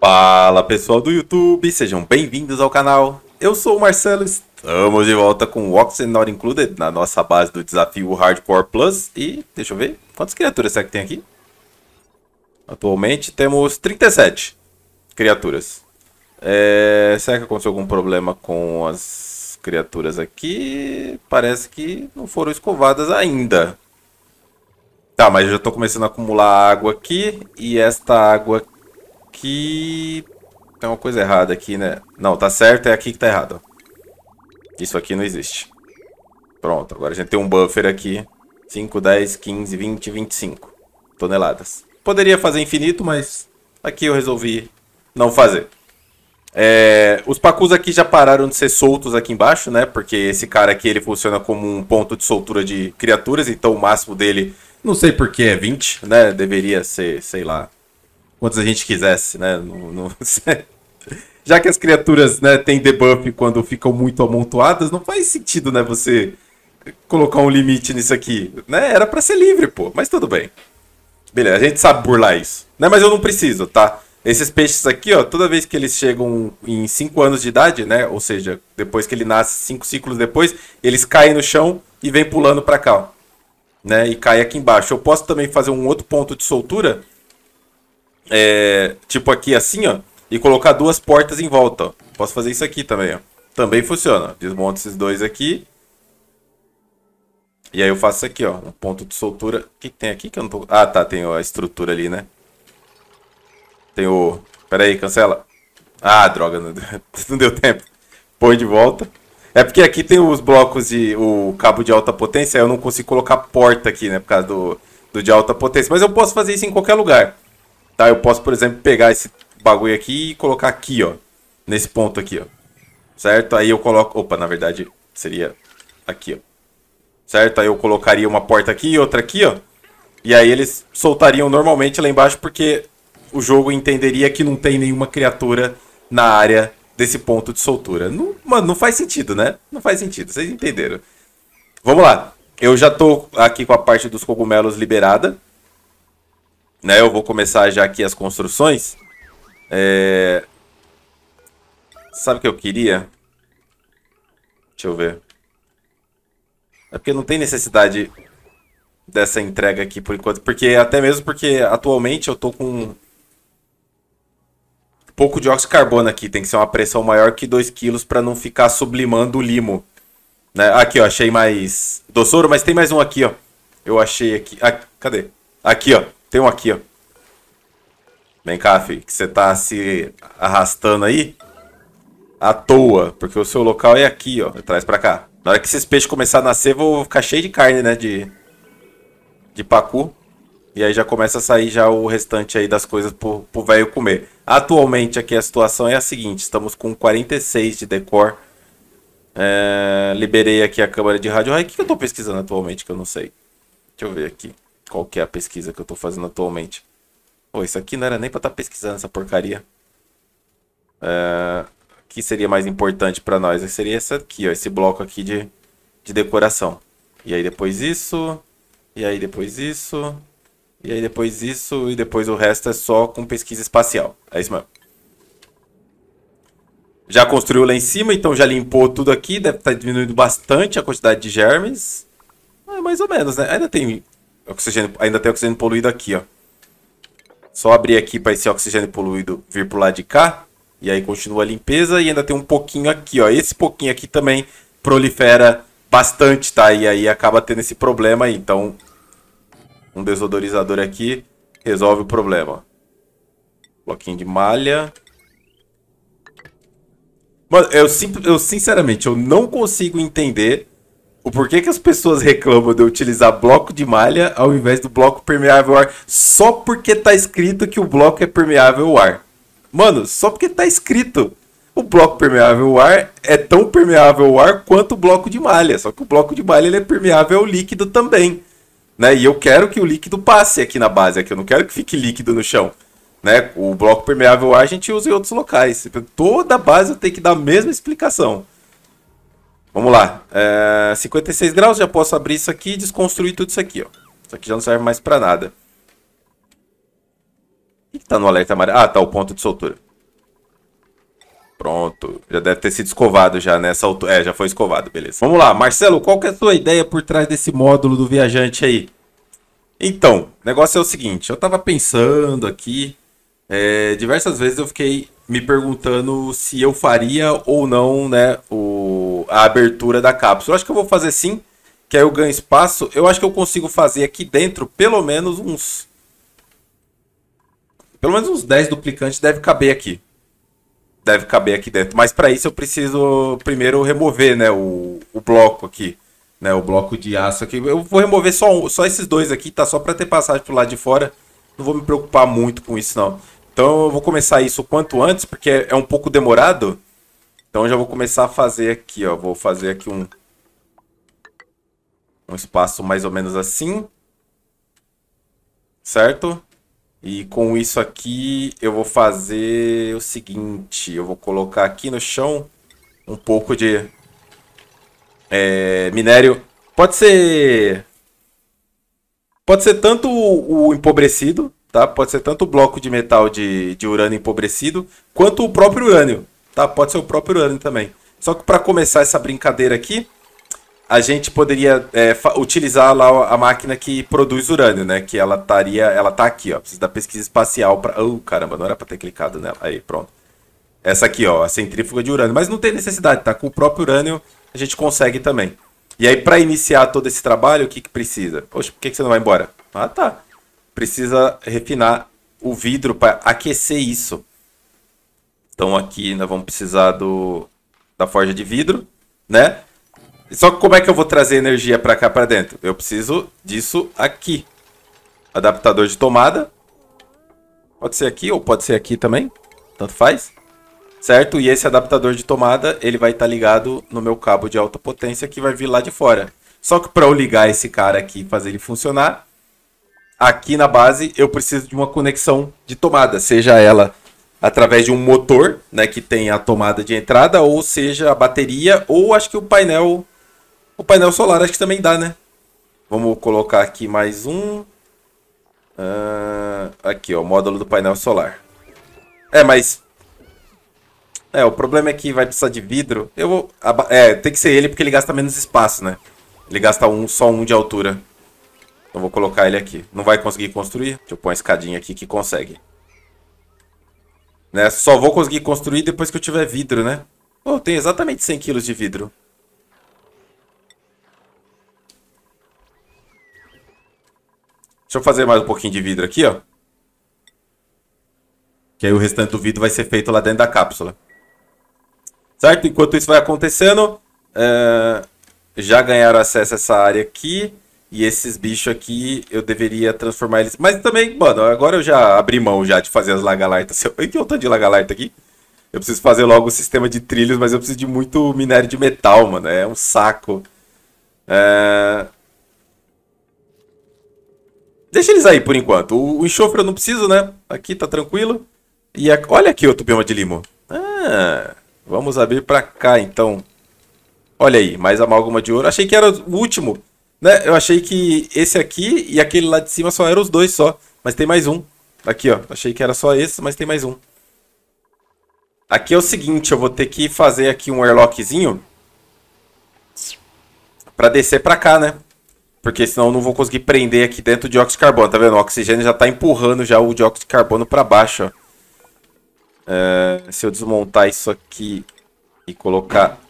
Fala pessoal do YouTube, sejam bem-vindos ao canal. Eu sou o Marcelo, estamos de volta com o Oxygen Not Included na nossa base do desafio Hardcore Plus. E deixa eu ver, quantas criaturas será que tem aqui? Atualmente temos 37 criaturas. É... Será que aconteceu algum problema com as criaturas aqui? Parece que não foram escovadas ainda. Tá, mas eu já estou começando a acumular água aqui e esta água aqui que... Tem uma coisa errada aqui, né? Não, tá certo, é aqui que tá errado. Isso aqui não existe. Pronto, agora a gente tem um buffer aqui. 5, 10, 15, 20, 25 toneladas. Poderia fazer infinito, mas aqui eu resolvi não fazer. É, os pacus aqui já pararam de ser soltos aqui embaixo, né? Porque esse cara aqui ele funciona como um ponto de soltura de criaturas, então o máximo dele, não sei por que é 20, né? Deveria ser, sei lá, quantos a gente quisesse, né? No, no... Já que as criaturas né, têm debuff quando ficam muito amontoadas, não faz sentido, né? Você colocar um limite nisso aqui, né? Era para ser livre, pô, mas tudo bem. Beleza, a gente sabe burlar isso. Né? Mas eu não preciso, tá? Esses peixes aqui, ó, toda vez que eles chegam em 5 anos de idade, né? Ou seja, depois que ele nasce, 5 ciclos depois, eles caem no chão e vêm pulando para cá, ó, né? E cai aqui embaixo. Eu posso também fazer um outro ponto de soltura é, tipo aqui assim, ó, e colocar duas portas em volta, ó. Posso fazer isso aqui também, ó. Também funciona. Desmonto esses dois aqui. E aí eu faço aqui, ó, um ponto de soltura. O que, tem aqui que eu não tô... Ah, tá, tem a estrutura ali, né? Tem o... Pera aí, cancela. Ah, droga, não, não deu tempo. Põe de volta. É porque aqui tem os blocos de... o cabo de alta potência, eu não consigo colocar porta aqui, né, por causa do, do de alta potência. Mas eu posso fazer isso em qualquer lugar. Tá? Eu posso, por exemplo, pegar esse bagulho aqui e colocar aqui, ó. Nesse ponto aqui, ó. Certo? Aí eu coloco... Opa, na verdade, seria aqui, ó. Certo? Aí eu colocaria uma porta aqui e outra aqui, ó. E aí eles soltariam normalmente lá embaixo porque o jogo entenderia que não tem nenhuma criatura na área desse ponto de soltura. Não, mano, não faz sentido, né? Não faz sentido, vocês entenderam. Vamos lá. Eu já tô aqui com a parte dos cogumelos liberada né? Eu vou começar já aqui as construções. É... Sabe o que eu queria? Deixa eu ver. É porque não tem necessidade dessa entrega aqui por enquanto. Porque até mesmo porque atualmente eu tô com pouco dióxido de carbono aqui. Tem que ser uma pressão maior que 2 kg para não ficar sublimando o limo. Né? Aqui, ó, achei mais doçouro, mas tem mais um aqui, ó. Eu achei aqui. Ah, cadê? Aqui, ó. Tem um aqui, ó. Vem cá, filho, que você tá se arrastando aí à toa, porque o seu local é aqui, ó, traz pra cá. Na hora que esses peixes começar a nascer, vou ficar cheio de carne, né, de, de pacu. E aí já começa a sair já o restante aí das coisas pro, velho comer. Atualmente aqui a situação é a seguinte, estamos com 46 de decor. É, liberei aqui a câmara de rádio. O que eu tô pesquisando atualmente que eu não sei? Deixa eu ver aqui qual que é a pesquisa que eu estou fazendo atualmente. Pô, isso aqui não era nem para estar tá pesquisando essa porcaria. O é, que seria mais importante para nós? Seria essa aqui, ó, esse bloco aqui de, de decoração. E aí depois isso, e aí depois isso, e aí depois isso, e depois o resto é só com pesquisa espacial. É isso mesmo. Já construiu lá em cima, então já limpou tudo aqui. Deve estar tá diminuindo bastante a quantidade de germes. É mais ou menos, né? Ainda tem Oxigênio, ainda tem oxigênio poluído aqui, ó. Só abrir aqui para esse oxigênio poluído vir pro lado de cá. E aí continua a limpeza e ainda tem um pouquinho aqui, ó. Esse pouquinho aqui também prolifera bastante, tá? E aí acaba tendo esse problema aí. Então, um desodorizador aqui resolve o problema. Bloquinho de malha. Mano, eu, eu sinceramente, eu não consigo entender o porquê que as pessoas reclamam de eu utilizar bloco de malha ao invés do bloco permeável ao ar só porque tá escrito que o bloco é permeável ao ar. Mano, só porque tá escrito. O bloco permeável ao ar é tão permeável ao ar quanto o bloco de malha, só que o bloco de malha ele é permeável ao líquido também. Né? E eu quero que o líquido passe aqui na base, aqui eu não quero que fique líquido no chão. Né? O bloco permeável ao ar a gente usa em outros locais. Toda base eu tenho que dar a mesma explicação. Vamos lá. É, 56 graus, já posso abrir isso aqui e desconstruir tudo isso aqui, ó. Isso aqui já não serve mais para nada. O que tá no alerta amarelo? Ah, tá o ponto de soltura. Pronto. Já deve ter sido escovado já nessa altura. É, já foi escovado, beleza. Vamos lá. Marcelo, qual que é a sua ideia por trás desse módulo do viajante aí? Então, o negócio é o seguinte. Eu tava pensando aqui... É, diversas vezes eu fiquei me perguntando se eu faria ou não, né, o a abertura da cápsula. Eu acho que eu vou fazer sim, que aí eu ganho espaço. Eu acho que eu consigo fazer aqui dentro pelo menos uns... Pelo menos uns 10 duplicantes deve caber aqui. Deve caber aqui dentro. Mas para isso eu preciso primeiro remover né, o, o bloco aqui. Né, o bloco de aço aqui. Eu vou remover só, só esses dois aqui, tá? Só para ter passagem pro lado de fora. Não vou me preocupar muito com isso, não. Então eu vou começar isso o quanto antes, porque é um pouco demorado. Então já vou começar a fazer aqui, ó. Vou fazer aqui um, um espaço mais ou menos assim. Certo? E com isso aqui eu vou fazer o seguinte. Eu vou colocar aqui no chão um pouco de é, minério. Pode ser... Pode ser tanto o, o empobrecido, tá? Pode ser tanto o bloco de metal de, de urânio empobrecido, quanto o próprio urânio tá? Pode ser o próprio ano também. Só que para começar essa brincadeira aqui, a gente poderia é, utilizar lá a máquina que produz urânio, né? Que ela estaria, ela tá aqui, ó. Precisa da pesquisa espacial para. Oh, caramba, não era para ter clicado nela. Aí, pronto. Essa aqui, ó, a centrífuga de urânio. Mas não tem necessidade, tá? Com o próprio urânio a gente consegue também. E aí, para iniciar todo esse trabalho, o que, que precisa? Poxa, por que, que você não vai embora? Ah, tá. Precisa refinar o vidro para aquecer isso. Então aqui nós vamos precisar do, da forja de vidro, né? Só que como é que eu vou trazer energia para cá para dentro? Eu preciso disso aqui. Adaptador de tomada. Pode ser aqui ou pode ser aqui também. Tanto faz. Certo? E esse adaptador de tomada, ele vai estar tá ligado no meu cabo de alta potência que vai vir lá de fora. Só que para eu ligar esse cara aqui e fazer ele funcionar, aqui na base eu preciso de uma conexão de tomada, seja ela através de um motor, né, que tem a tomada de entrada, ou seja, a bateria, ou acho que o painel, o painel solar acho que também dá, né? Vamos colocar aqui mais um, uh, aqui ó, módulo do painel solar. É, mas é o problema é que vai precisar de vidro. Eu vou, é, tem que ser ele porque ele gasta menos espaço, né? Ele gasta um só um de altura. Então vou colocar ele aqui. Não vai conseguir construir? Deixa eu pôr uma escadinha aqui que consegue. Né? Só vou conseguir construir depois que eu tiver vidro, né? Pô, eu tenho exatamente 100 quilos de vidro. Deixa eu fazer mais um pouquinho de vidro aqui, ó. Que aí o restante do vidro vai ser feito lá dentro da cápsula. Certo? Enquanto isso vai acontecendo, uh, já ganharam acesso a essa área aqui. E esses bichos aqui eu deveria transformar eles. Mas também, mano, agora eu já abri mão já de fazer as lagalartas. Eu... que tanto de lagalarta aqui. Eu preciso fazer logo o sistema de trilhos, mas eu preciso de muito minério de metal, mano. É um saco. É... Deixa eles aí por enquanto. O, o, enxofre eu não preciso, né? Aqui tá tranquilo. E a... olha aqui outro bioma de limo. Ah, vamos abrir pra cá, então. Olha aí, mais amálgama de ouro. Achei que era o último. Né? Eu achei que esse aqui e aquele lá de cima só eram os dois só. Mas tem mais um. Aqui, ó. Achei que era só esse, mas tem mais um. Aqui é o seguinte, eu vou ter que fazer aqui um airlockzinho. Pra descer pra cá, né? Porque senão eu não vou conseguir prender aqui dentro o dióxido de carbono. Tá vendo? O oxigênio já tá empurrando já o dióxido de carbono pra baixo, ó. É, se eu desmontar isso aqui e colocar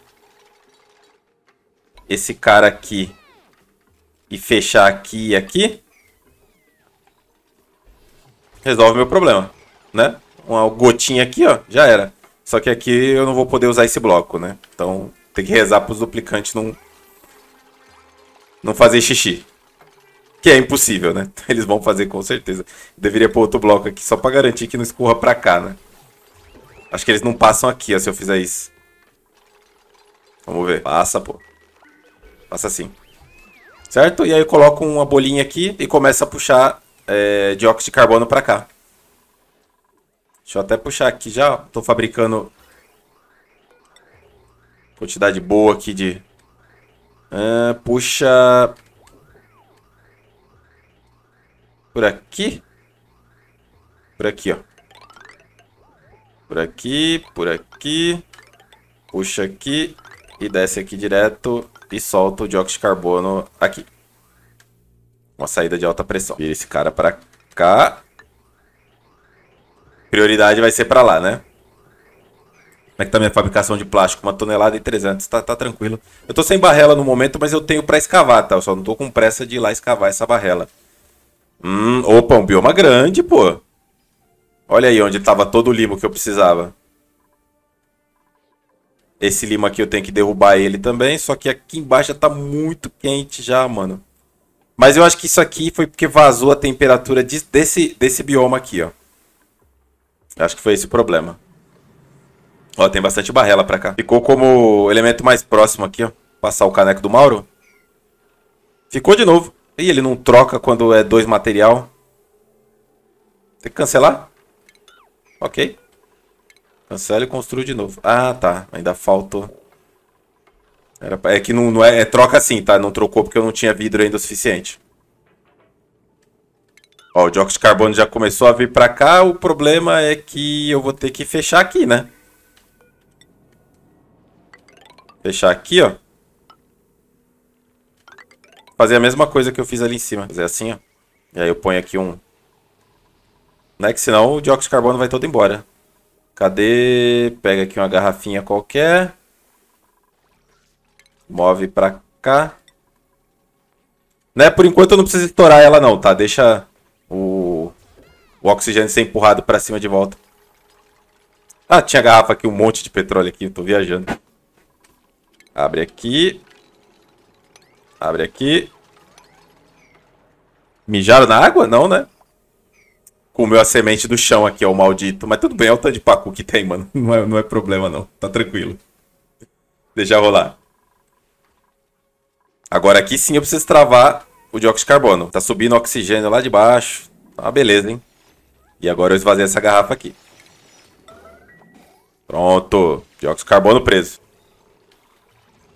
esse cara aqui e fechar aqui e aqui, resolve meu problema, né? Uma gotinha aqui, ó, já era. Só que aqui eu não vou poder usar esse bloco, né? Então tem que rezar para os duplicantes não, não fazer xixi. Que é impossível, né? Eles vão fazer com certeza. Deveria pôr outro bloco aqui só para garantir que não escorra para cá, né? Acho que eles não passam aqui, ó, se eu fizer isso. Vamos ver. Passa, pô. Passa sim certo? E aí eu coloco uma bolinha aqui e começa a puxar é, dióxido de carbono para cá. Deixa eu até puxar aqui já, estou fabricando quantidade boa aqui de... puxa... Por aqui? Por aqui, ó. Por aqui, por aqui. Puxa aqui e desce aqui direto e solta o dióxido de carbono aqui. Uma saída de alta pressão. Vira esse cara para cá. Prioridade vai ser para lá, né? Como é que tá minha fabricação de plástico? Uma tonelada e 300, tá, tá tranquilo. Eu tô sem barrela no momento, mas eu tenho para escavar, tá? Eu só não tô com pressa de ir lá escavar essa barrela. Hum, opa, um bioma grande, pô. Olha aí onde tava todo o limo que eu precisava. Esse lima aqui eu tenho que derrubar ele também. Só que aqui embaixo já tá muito quente já, mano. Mas eu acho que isso aqui foi porque vazou a temperatura de, desse, desse bioma aqui, ó. Acho que foi esse o problema. Ó, tem bastante barrela pra cá. Ficou como elemento mais próximo aqui, ó. Passar o caneco do Mauro. Ficou de novo. Ih, ele não troca quando é dois material. Tem que cancelar? Ok. Cancela e construa de novo. Ah, tá. Ainda faltou. Era, é que não, não é, é troca assim, tá? Não trocou porque eu não tinha vidro ainda o suficiente. Ó, o dióxido de carbono já começou a vir pra cá. O problema é que eu vou ter que fechar aqui, né? Fechar aqui, ó. Fazer a mesma coisa que eu fiz ali em cima. Fazer assim, ó. E aí eu ponho aqui um... Né? Que senão o dióxido de carbono vai todo embora. Cadê? Pega aqui uma garrafinha qualquer. Move pra cá. Né? Por enquanto eu não preciso estourar ela não, tá? Deixa o, o oxigênio ser empurrado pra cima de volta. Ah, tinha garrafa aqui, um monte de petróleo aqui. Eu tô viajando. Abre aqui. Abre aqui. Mijaram na água? Não, né? comeu a semente do chão aqui, ó, o maldito. Mas tudo bem, é o tanto de pacu que tem, mano. Não é, não é problema, não. Tá tranquilo. Deixa rolar. Agora aqui sim eu preciso travar o dióxido de carbono. Tá subindo oxigênio lá de baixo. Tá uma beleza, hein? E agora eu esvaziei essa garrafa aqui. Pronto. Dióxido de carbono preso.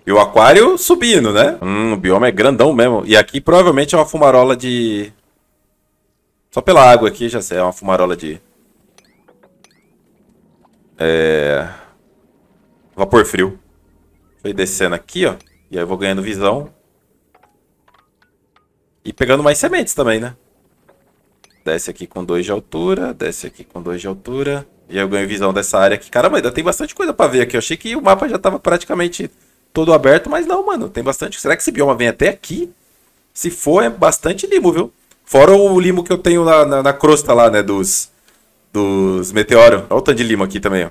E o aquário subindo, né? Hum, o bioma é grandão mesmo. E aqui provavelmente é uma fumarola de só pela água aqui já é uma fumarola de... É... Vapor frio. Foi descendo aqui, ó. E aí eu vou ganhando visão. E pegando mais sementes também, né? Desce aqui com dois de altura, desce aqui com dois de altura. E aí eu ganho visão dessa área aqui. Caramba, ainda tem bastante coisa pra ver aqui. Eu achei que o mapa já tava praticamente todo aberto, mas não, mano. Tem bastante. Será que esse bioma vem até aqui? Se for, é bastante limo, viu? Fora o limo que eu tenho na, na, na crosta lá, né? Dos, dos meteoros. Olha o tanto de limo aqui também, ó.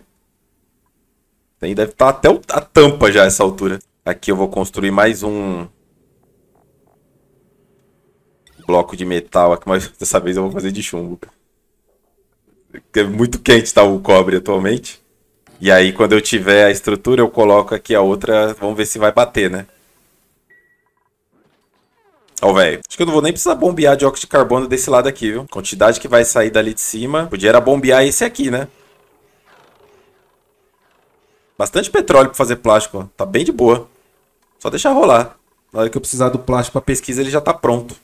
Tem, deve estar tá até o, a tampa já essa altura. Aqui eu vou construir mais um bloco de metal aqui, mas dessa vez eu vou fazer de chumbo. É muito quente tá o cobre atualmente. E aí quando eu tiver a estrutura eu coloco aqui a outra, vamos ver se vai bater, né? Ó, oh, velho. Acho que eu não vou nem precisar bombear dióxido de carbono desse lado aqui, viu? Quantidade que vai sair dali de cima. Podia era bombear esse aqui, né? Bastante petróleo pra fazer plástico. Tá bem de boa. Só deixar rolar. Na hora que eu precisar do plástico pra pesquisa, ele já tá pronto.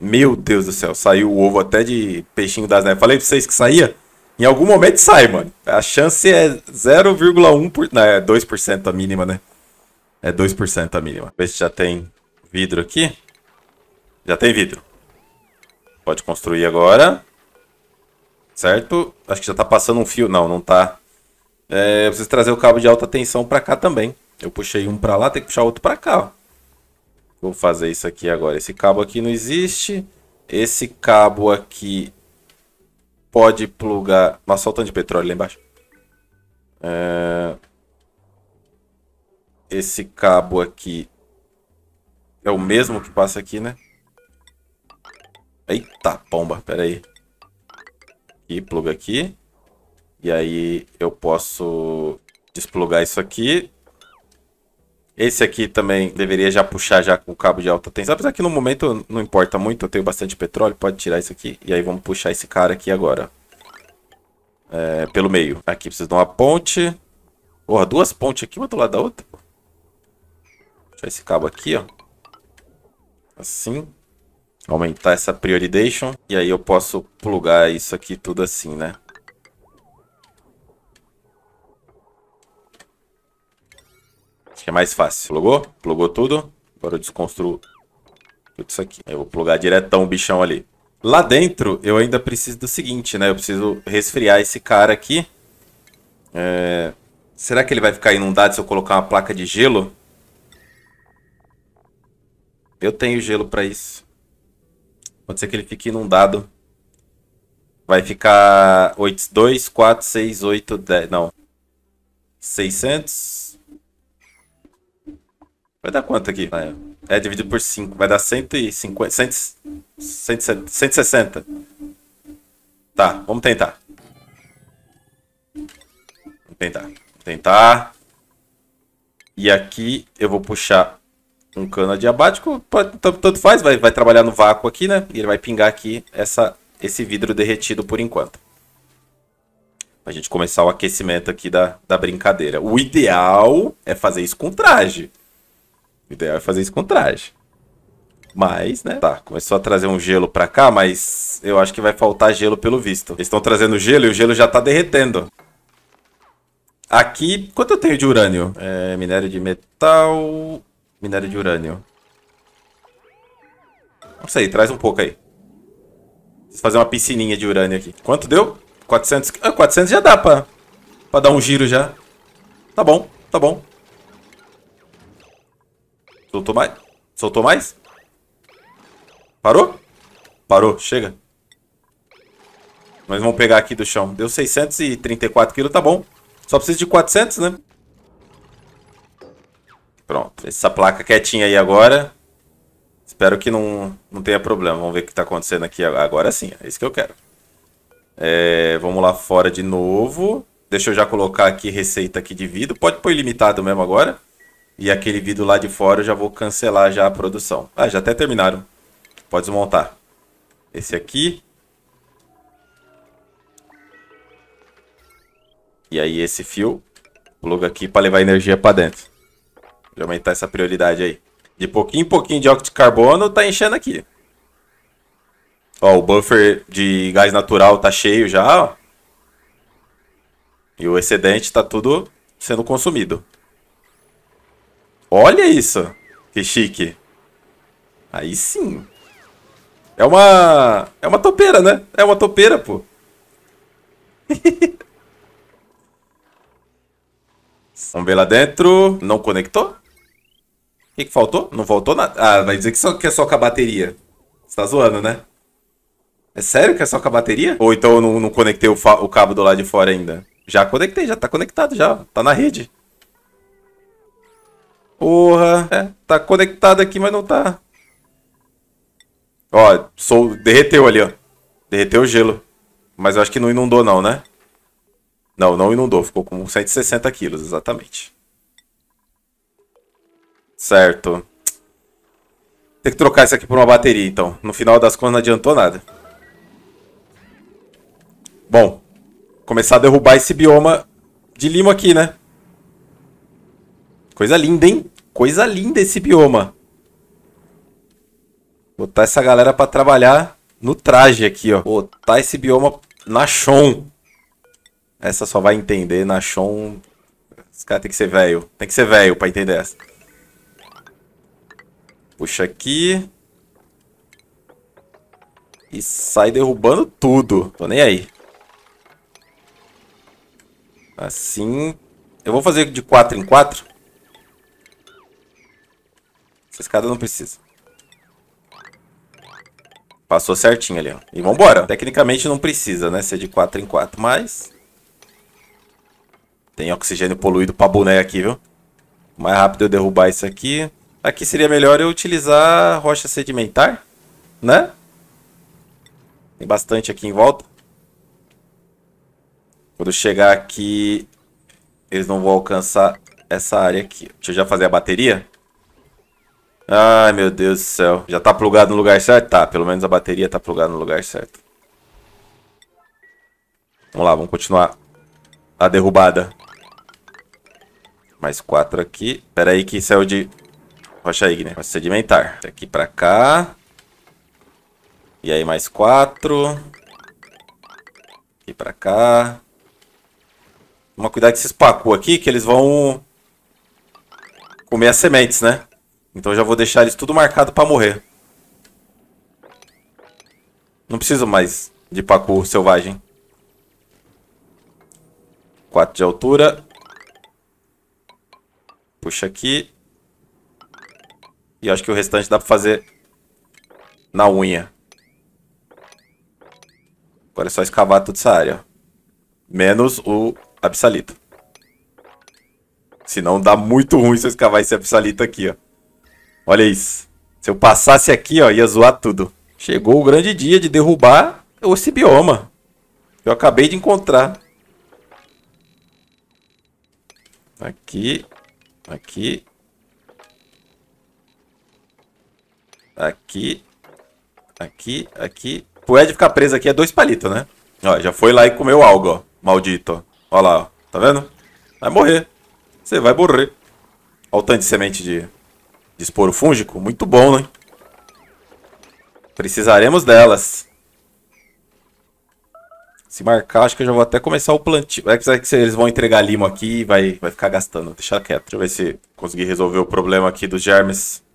Meu Deus do céu. Saiu o ovo até de peixinho das neves. Falei pra vocês que saía? Em algum momento sai, mano. A chance é 0,1%. Por... Não, é 2% a mínima, né? É 2% a mínima. Vê se já tem vidro aqui. Já tem vidro. Pode construir agora. Certo? Acho que já tá passando um fio. Não, não tá. É, eu preciso trazer o cabo de alta tensão pra cá também. Eu puxei um pra lá, tem que puxar outro pra cá. Vou fazer isso aqui agora. Esse cabo aqui não existe. Esse cabo aqui pode plugar... Nossa, só o tanto de petróleo lá embaixo. É... Esse cabo aqui é o mesmo que passa aqui, né? Eita, pomba, pera aí. E pluga aqui. E aí eu posso desplugar isso aqui. Esse aqui também deveria já puxar já com o cabo de alta tensão. Apesar que no momento não importa muito, eu tenho bastante petróleo. Pode tirar isso aqui. E aí vamos puxar esse cara aqui agora. É, pelo meio. Aqui precisa de uma ponte. Porra, duas pontes aqui, uma do lado da outra. Puxar esse cabo aqui, ó. Assim aumentar essa prioridade E aí eu posso plugar isso aqui tudo assim, né? Acho que é mais fácil. Plugou? Plugou tudo. Agora eu desconstruo tudo isso aqui. Aí eu vou plugar diretão o bichão ali. Lá dentro, eu ainda preciso do seguinte, né? Eu preciso resfriar esse cara aqui. É... Será que ele vai ficar inundado se eu colocar uma placa de gelo? Eu tenho gelo para isso. Pode ser que ele fique inundado. Vai ficar 8, 2, 4, 6, 8, 10. Não. 600. Vai dar quanto aqui? É, dividido por 5. Vai dar 150. 100, 100, 160. Tá, vamos tentar. Vamos tentar. Vamos tentar. E aqui eu vou puxar um cano adiabático, tanto faz, vai, vai trabalhar no vácuo aqui, né? E ele vai pingar aqui essa, esse vidro derretido por enquanto. Pra gente começar o aquecimento aqui da, da brincadeira. O ideal é fazer isso com traje. O ideal é fazer isso com traje. Mas, né? Tá, começou a trazer um gelo pra cá, mas eu acho que vai faltar gelo pelo visto. Eles estão trazendo gelo e o gelo já tá derretendo. Aqui, quanto eu tenho de urânio? É, minério de metal. Minério de urânio. Não sei, traz um pouco aí. Preciso fazer uma piscininha de urânio aqui. Quanto deu? 400? Ah, 400 já dá pra, pra dar um giro já. Tá bom, tá bom. Soltou mais? Soltou mais? Parou? Parou, chega. Mas vamos pegar aqui do chão. Deu 634 quilos, tá bom. Só preciso de 400, né? Pronto. Essa placa quietinha aí agora. Espero que não, não tenha problema. Vamos ver o que está acontecendo aqui agora sim. É isso que eu quero. É, vamos lá fora de novo. Deixa eu já colocar aqui receita aqui de vidro. Pode pôr ilimitado mesmo agora. E aquele vidro lá de fora eu já vou cancelar já a produção. Ah, já até terminaram. Pode desmontar. Esse aqui. E aí esse fio pluga aqui para levar energia para dentro de aumentar essa prioridade aí. De pouquinho em pouquinho de óxido de carbono, tá enchendo aqui. Ó, o buffer de gás natural tá cheio já, ó. E o excedente tá tudo sendo consumido. Olha isso! Que chique! Aí sim! É uma... É uma topeira, né? É uma topeira, pô. Vamos ver lá dentro. Não conectou? O que, que faltou? Não faltou nada. Ah, vai dizer que, só, que é só com a bateria. Você tá zoando, né? É sério que é só com a bateria? Ou então eu não, não conectei o, o cabo do lado de fora ainda? Já conectei, já tá conectado, já. Tá na rede. Porra. É, tá conectado aqui, mas não tá. Ó, sou... derreteu ali, ó. Derreteu o gelo. Mas eu acho que não inundou não, né? Não, não inundou. Ficou com 160 quilos, exatamente. Certo. Tem que trocar isso aqui por uma bateria, então. No final das contas não adiantou nada. Bom. Começar a derrubar esse bioma de limo aqui, né? Coisa linda, hein? Coisa linda esse bioma. Botar essa galera pra trabalhar no traje aqui, ó. Botar esse bioma na chão. Essa só vai entender na chão. Esse cara tem que ser velho. Tem que ser velho pra entender essa. Puxa aqui. E sai derrubando tudo. Tô nem aí. Assim. Eu vou fazer de 4 em 4. Essa escada não precisa. Passou certinho ali, ó. E vambora. Tecnicamente não precisa, né? Ser de 4 em 4, mas... Tem oxigênio poluído pra boneca aqui, viu? Mais rápido eu derrubar isso aqui. Aqui seria melhor eu utilizar rocha sedimentar, né? Tem bastante aqui em volta. Quando chegar aqui, eles não vão alcançar essa área aqui. Deixa eu já fazer a bateria. Ai, meu Deus do céu. Já tá plugado no lugar certo? Tá, pelo menos a bateria tá plugada no lugar certo. Vamos lá, vamos continuar a derrubada. Mais quatro aqui. Pera aí que saiu de rocha Igne. Vai sedimentar. aqui pra cá. E aí mais quatro. Aqui pra cá. Toma cuidado com esses pacu aqui, que eles vão comer as sementes, né? Então já vou deixar eles tudo marcado pra morrer. Não preciso mais de pacu selvagem. 4 de altura. Puxa aqui. E acho que o restante dá pra fazer na unha. Agora é só escavar toda essa área. Menos o absalito. Senão dá muito ruim se eu escavar esse absalito aqui, ó. Olha isso. Se eu passasse aqui, ó, ia zoar tudo. Chegou o grande dia de derrubar esse bioma. Eu acabei de encontrar. Aqui. Aqui. Aqui. Aqui, aqui. Pro Ed ficar preso aqui é dois palitos, né? Ó, já foi lá e comeu algo, ó. Maldito, ó. lá, ó. Tá vendo? Vai morrer. Você vai morrer. Ó o tanto de semente de, de esporo fúngico. Muito bom, né? Precisaremos delas. Se marcar, acho que eu já vou até começar o plantio. É que eles vão entregar limo aqui e vai, vai ficar gastando. Deixa quieto. Deixa eu ver se consegui resolver o problema aqui dos germes.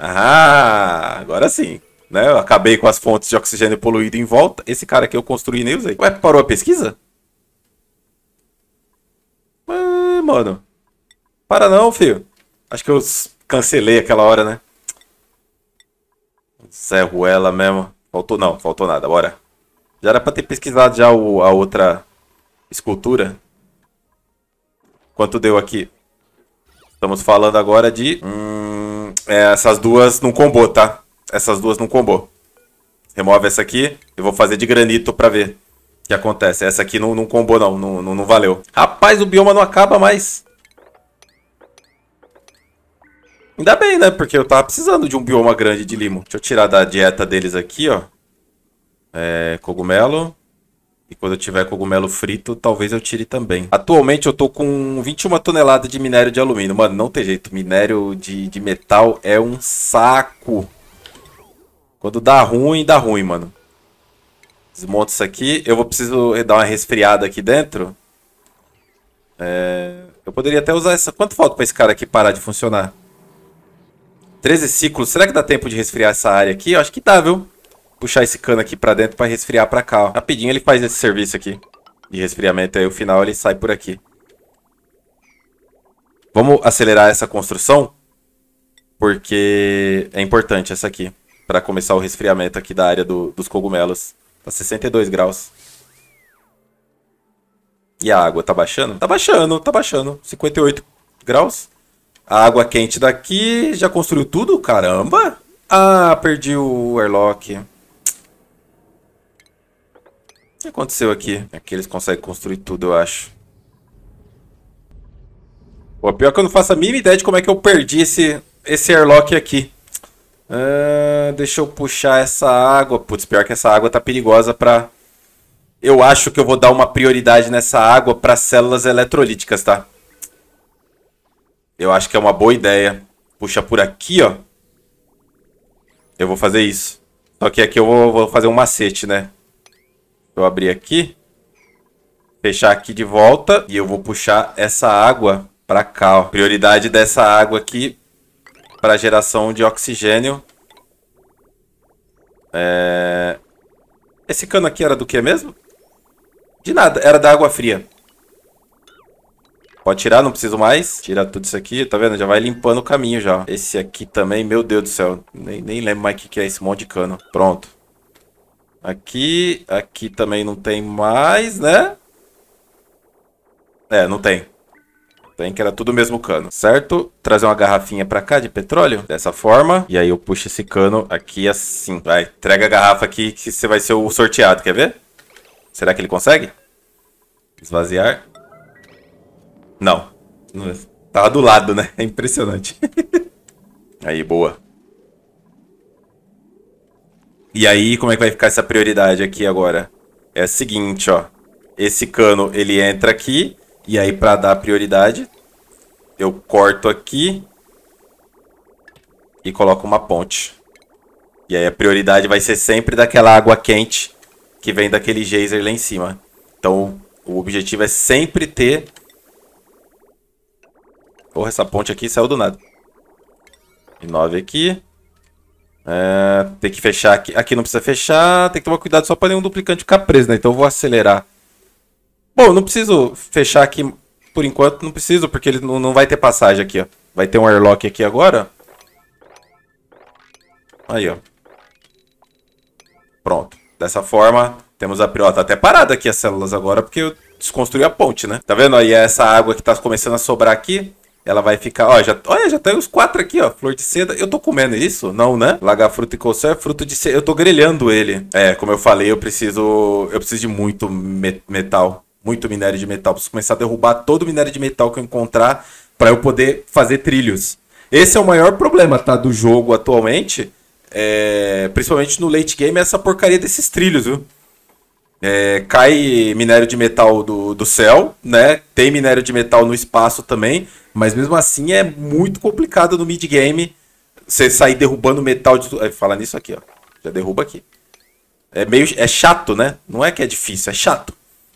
Ah, agora sim. Né? Eu acabei com as fontes de oxigênio poluído em volta. Esse cara aqui eu construí e nem usei. Ué, parou a pesquisa? Ah, mano. Para não, filho. Acho que eu cancelei aquela hora, né? Zé ela mesmo. Faltou não, faltou nada, bora. Já era pra ter pesquisado já o, a outra escultura. Quanto deu aqui? Estamos falando agora de... Hum... É, essas duas não combou, tá? Essas duas não combou. Remove essa aqui. Eu vou fazer de granito pra ver o que acontece. Essa aqui não, não combou, não. Não, não. não valeu. Rapaz, o bioma não acaba mais. Ainda bem, né? Porque eu tava precisando de um bioma grande de limo. Deixa eu tirar da dieta deles aqui, ó. É, cogumelo. E quando eu tiver cogumelo frito, talvez eu tire também. Atualmente eu tô com 21 toneladas de minério de alumínio. Mano, não tem jeito. Minério de, de metal é um saco. Quando dá ruim, dá ruim, mano. Desmonto isso aqui. Eu vou precisar dar uma resfriada aqui dentro. É... Eu poderia até usar essa... Quanto falta pra esse cara aqui parar de funcionar? 13 ciclos. Será que dá tempo de resfriar essa área aqui? Eu acho que dá, viu? puxar esse cano aqui pra dentro pra resfriar pra cá, ó. Rapidinho ele faz esse serviço aqui de resfriamento. Aí o final ele sai por aqui. Vamos acelerar essa construção. Porque é importante essa aqui. Pra começar o resfriamento aqui da área do, dos cogumelos. Tá 62 graus. E a água tá baixando? Tá baixando, tá baixando. 58 graus. A água quente daqui. Já construiu tudo? Caramba! Ah, perdi o airlock. O que aconteceu aqui? Aqui é eles conseguem construir tudo, eu acho. Pô, pior que eu não faço a mínima ideia de como é que eu perdi esse, esse airlock aqui. Ah, deixa eu puxar essa água. Putz, pior que essa água tá perigosa pra... Eu acho que eu vou dar uma prioridade nessa água para células eletrolíticas, tá? Eu acho que é uma boa ideia. Puxa por aqui, ó. Eu vou fazer isso. Só que aqui eu vou, vou fazer um macete, né? eu abrir aqui, fechar aqui de volta e eu vou puxar essa água para cá. Ó. Prioridade dessa água aqui para geração de oxigênio. É... Esse cano aqui era do que mesmo? De nada, era da água fria. Pode tirar, não preciso mais. Tira tudo isso aqui, tá vendo? Já vai limpando o caminho já. Esse aqui também, meu Deus do céu. Nem, nem lembro mais o que, que é esse monte de cano. Pronto. Aqui, aqui também não tem mais, né? É, não tem. Tem que era tudo o mesmo cano, certo? Trazer uma garrafinha pra cá de petróleo, dessa forma. E aí eu puxo esse cano aqui assim. Vai, entrega a garrafa aqui que você vai ser o sorteado, quer ver? Será que ele consegue? Esvaziar. Não. É. Tava tá do lado, né? É impressionante. aí, boa. E aí, como é que vai ficar essa prioridade aqui agora? É o seguinte, ó. Esse cano, ele entra aqui. E aí, para dar prioridade, eu corto aqui. E coloco uma ponte. E aí, a prioridade vai ser sempre daquela água quente que vem daquele geyser lá em cima. Então, o objetivo é sempre ter... Porra, essa ponte aqui saiu do nada. E 9 aqui. É, tem que fechar aqui. Aqui não precisa fechar. Tem que tomar cuidado só para nenhum duplicante ficar preso, né? Então eu vou acelerar. Bom, não preciso fechar aqui por enquanto. Não preciso, porque ele não, não vai ter passagem aqui, ó. Vai ter um airlock aqui agora. Aí, ó. Pronto. Dessa forma, temos a... Ó, tá até parada aqui as células agora, porque eu desconstruí a ponte, né? Tá vendo aí é essa água que tá começando a sobrar aqui? ela vai ficar, ó, já, olha, já tem os quatro aqui, ó, flor de seda. Eu tô comendo isso? Não, né? Lagafruta e colçã é fruto de seda. Eu tô grelhando ele. É, como eu falei, eu preciso, eu preciso de muito metal, muito minério de metal. Preciso começar a derrubar todo o minério de metal que eu encontrar para eu poder fazer trilhos. Esse é o maior problema, tá, do jogo atualmente. É, principalmente no late game, essa porcaria desses trilhos, viu? É, cai minério de metal do, do céu, né? Tem minério de metal no espaço também, mas mesmo assim é muito complicado no mid-game você sair derrubando metal de tudo. É, fala nisso aqui, ó. Já derruba aqui. É meio. É chato, né? Não é que é difícil, é chato.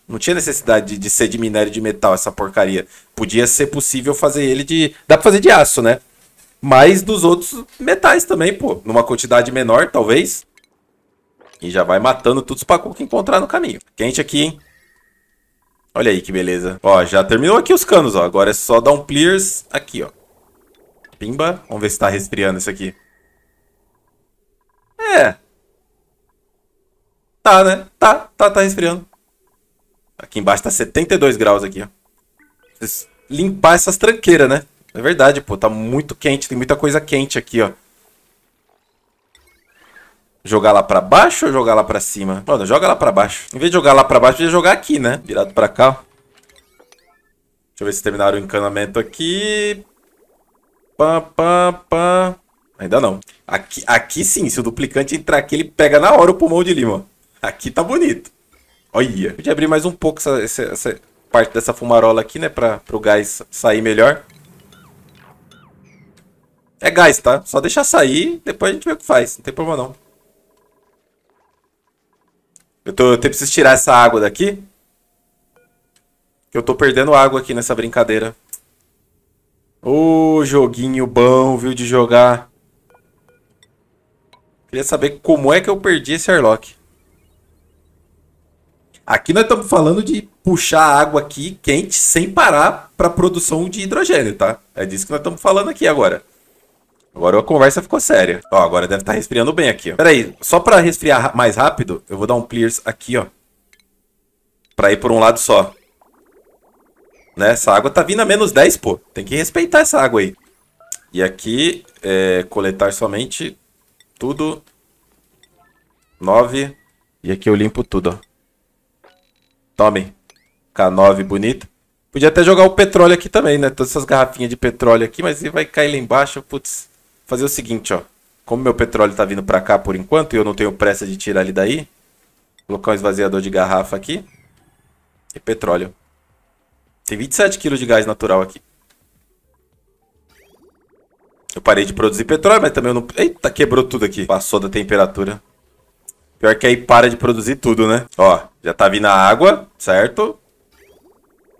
Não tinha necessidade de, de ser de minério de metal essa porcaria. Podia ser possível fazer ele de. Dá pra fazer de aço, né? Mas dos outros metais também, pô. Numa quantidade menor, talvez. E já vai matando todos os pacu que encontrar no caminho. Quente aqui, hein? Olha aí que beleza. Ó, já terminou aqui os canos, ó. Agora é só dar um clears aqui, ó. Pimba. Vamos ver se tá resfriando isso aqui. É. Tá, né? Tá, tá, tá resfriando. Aqui embaixo tá 72 graus aqui, ó. Limpar essas tranqueiras, né? É verdade, pô. Tá muito quente. Tem muita coisa quente aqui, ó. Jogar lá pra baixo ou jogar lá pra cima? Mano, joga lá pra baixo. Em vez de jogar lá pra baixo, podia jogar aqui, né? Virado pra cá. Deixa eu ver se terminaram o encanamento aqui. Pá, pá, pá. Ainda não. Aqui, aqui sim, se o duplicante entrar aqui, ele pega na hora o pulmão de lima. Aqui tá bonito. Olha. Podia abrir mais um pouco essa, essa, essa parte dessa fumarola aqui, né? Pra o gás sair melhor. É gás, tá? Só deixar sair, depois a gente vê o que faz. Não tem problema não. Eu, tô, eu até preciso tirar essa água daqui. Que eu tô perdendo água aqui nessa brincadeira. Ô, oh, joguinho bom, viu, de jogar. Queria saber como é que eu perdi esse airlock. Aqui nós estamos falando de puxar água aqui quente sem parar para produção de hidrogênio, tá? É disso que nós estamos falando aqui agora. Agora a conversa ficou séria. Ó, agora deve estar tá resfriando bem aqui, Pera aí, só pra resfriar mais rápido, eu vou dar um clears aqui, ó. Pra ir por um lado só. Né? Essa água tá vindo a menos 10, pô. Tem que respeitar essa água aí. E aqui, é, coletar somente tudo. 9. E aqui eu limpo tudo, ó. K9 bonito. Podia até jogar o petróleo aqui também, né? Todas essas garrafinhas de petróleo aqui, mas ele vai cair lá embaixo, putz fazer o seguinte, ó. Como meu petróleo tá vindo para cá por enquanto e eu não tenho pressa de tirar ele daí, colocar um esvaziador de garrafa aqui e petróleo. Tem 27 quilos de gás natural aqui. Eu parei de produzir petróleo, mas também eu não... Eita, quebrou tudo aqui. Passou da temperatura. Pior que aí para de produzir tudo, né? Ó, já tá vindo a água, certo?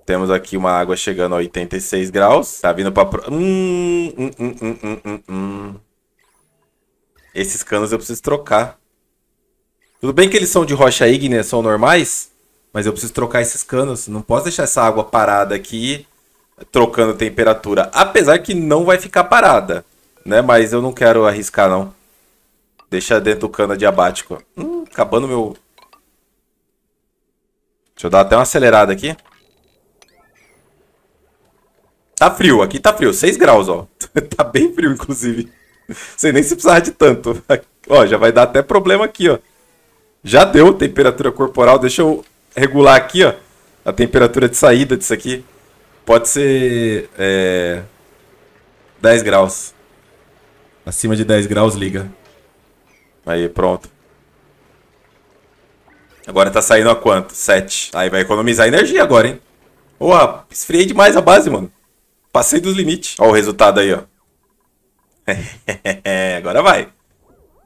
Temos aqui uma água chegando a 86 graus. Tá vindo pra... Hum, hum, hum, hum, Esses canos eu preciso trocar. Tudo bem que eles são de rocha ígnea, são normais. Mas eu preciso trocar esses canos. Não posso deixar essa água parada aqui, trocando temperatura. Apesar que não vai ficar parada, né? Mas eu não quero arriscar, não. Deixa dentro do cano diabático Hum, acabando meu... Deixa eu dar até uma acelerada aqui. Tá frio, aqui tá frio, 6 graus, ó. tá bem frio, inclusive. Sem nem se precisar de tanto. ó, já vai dar até problema aqui, ó. Já deu temperatura corporal, deixa eu regular aqui, ó. A temperatura de saída disso aqui. Pode ser. É, 10 graus. Acima de 10 graus, liga. Aí, pronto. Agora tá saindo a quanto? 7. Aí vai economizar energia agora, hein? Porra, esfriei demais a base, mano. Passei dos limites. Olha o resultado aí, ó. Agora vai.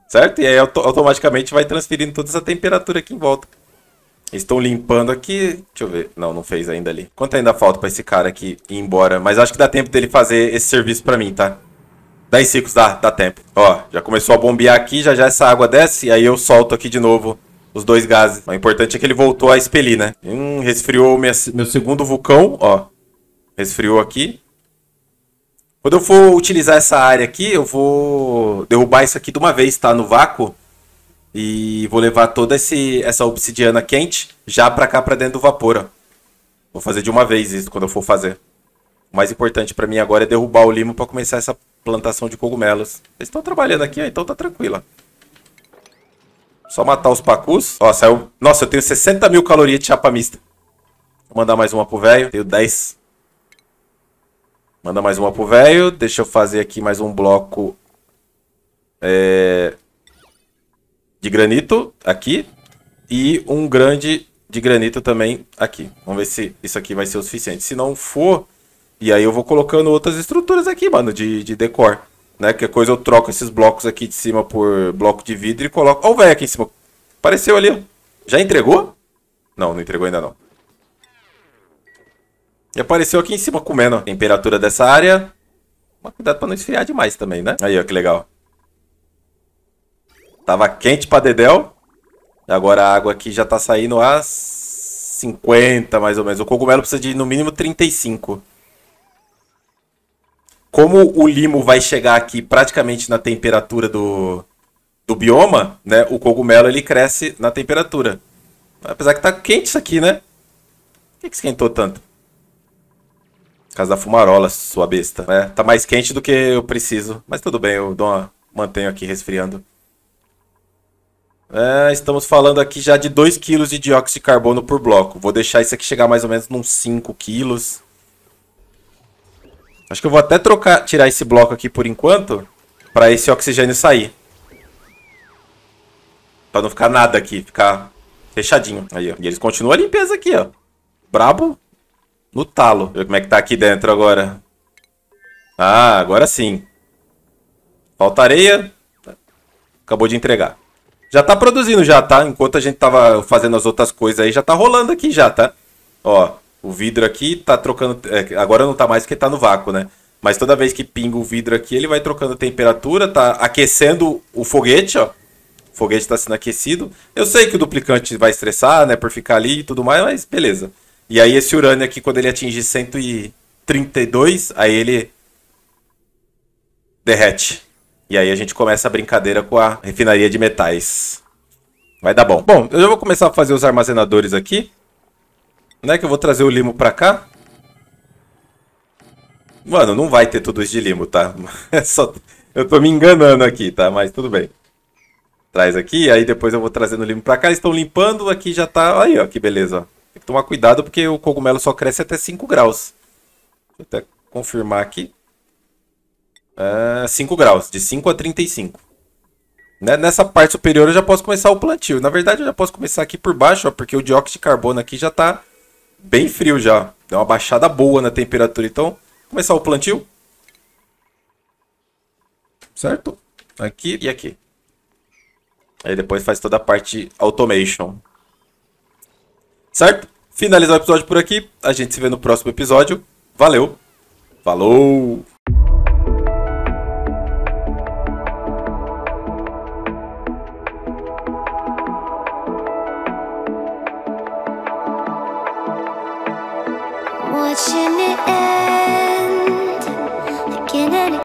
Certo? E aí automaticamente vai transferindo toda essa temperatura aqui em volta. Estão limpando aqui. Deixa eu ver. Não, não fez ainda ali. Quanto ainda falta pra esse cara aqui ir embora? Mas acho que dá tempo dele fazer esse serviço pra mim, tá? 10 ciclos, dá, dá tempo. Ó, já começou a bombear aqui, já já essa água desce, e aí eu solto aqui de novo os dois gases. O importante é que ele voltou a expelir, né? Hum, resfriou minha, meu segundo vulcão, ó. Resfriou aqui. Quando eu for utilizar essa área aqui, eu vou derrubar isso aqui de uma vez, tá? No vácuo. E vou levar toda esse, essa obsidiana quente já pra cá, pra dentro do vapor, ó. Vou fazer de uma vez isso quando eu for fazer. O mais importante pra mim agora é derrubar o limo pra começar essa plantação de cogumelos. Eles estão trabalhando aqui, ó, então tá tranquila. Só matar os pacus. Ó, saiu... Nossa, eu tenho 60 mil calorias de chapa mista. Vou mandar mais uma pro velho. Tenho 10. Manda mais uma pro velho. Deixa eu fazer aqui mais um bloco é, de granito aqui. E um grande de granito também aqui. Vamos ver se isso aqui vai ser o suficiente. Se não for, e aí eu vou colocando outras estruturas aqui, mano, de, de decor. Né? Que é coisa eu troco esses blocos aqui de cima por bloco de vidro e coloco... Ó o velho aqui em cima. Apareceu ali, ó. Já entregou? Não, não entregou ainda não. E apareceu aqui em cima comendo a temperatura dessa área. Mas cuidado pra não esfriar demais também, né? Aí, ó, que legal. Tava quente pra dedéu. Agora a água aqui já tá saindo a 50, mais ou menos. O cogumelo precisa de, no mínimo, 35. Como o limo vai chegar aqui praticamente na temperatura do, do bioma, né? O cogumelo, ele cresce na temperatura. Apesar que tá quente isso aqui, né? Por que, que esquentou tanto? casa da fumarola, sua besta, né? Tá mais quente do que eu preciso. Mas tudo bem, eu dou uma... mantenho aqui resfriando. É, estamos falando aqui já de 2 kg de dióxido de carbono por bloco. Vou deixar isso aqui chegar mais ou menos nos 5 kg. Acho que eu vou até trocar, tirar esse bloco aqui por enquanto, para esse oxigênio sair. Pra não ficar nada aqui, ficar fechadinho. Aí, ó. E eles continuam a limpeza aqui, ó. Brabo no talo. Ver como é que tá aqui dentro agora. Ah, agora sim. Falta areia. Acabou de entregar. Já tá produzindo já, tá? Enquanto a gente tava fazendo as outras coisas aí, já tá rolando aqui já, tá? Ó, o vidro aqui tá trocando... É, agora não tá mais porque tá no vácuo, né? Mas toda vez que pinga o vidro aqui, ele vai trocando a temperatura, tá aquecendo o foguete, ó. O foguete tá sendo aquecido. Eu sei que o duplicante vai estressar, né, por ficar ali e tudo mais, mas beleza. E aí esse urânio aqui, quando ele atinge 132, aí ele derrete. E aí a gente começa a brincadeira com a refinaria de metais. Vai dar bom. Bom, eu já vou começar a fazer os armazenadores aqui. Né, que eu vou trazer o limo pra cá. Mano, não vai ter tudo isso de limo, tá? É só... Eu tô me enganando aqui, tá? Mas tudo bem. Traz aqui, aí depois eu vou trazendo o limo pra cá. estão limpando, aqui já tá... Aí, ó, que beleza, ó tomar cuidado porque o cogumelo só cresce até 5 graus. Vou até confirmar aqui. Uh, é, 5 graus, de 5 a 35. Né? Nessa parte superior eu já posso começar o plantio. Na verdade eu já posso começar aqui por baixo, ó, porque o dióxido de carbono aqui já está bem frio já. Deu uma baixada boa na temperatura. Então, começar o plantio. Certo? Aqui e aqui. Aí depois faz toda a parte automation. Certo? finalizar o episódio por aqui. A gente se vê no próximo episódio. Valeu! Falou!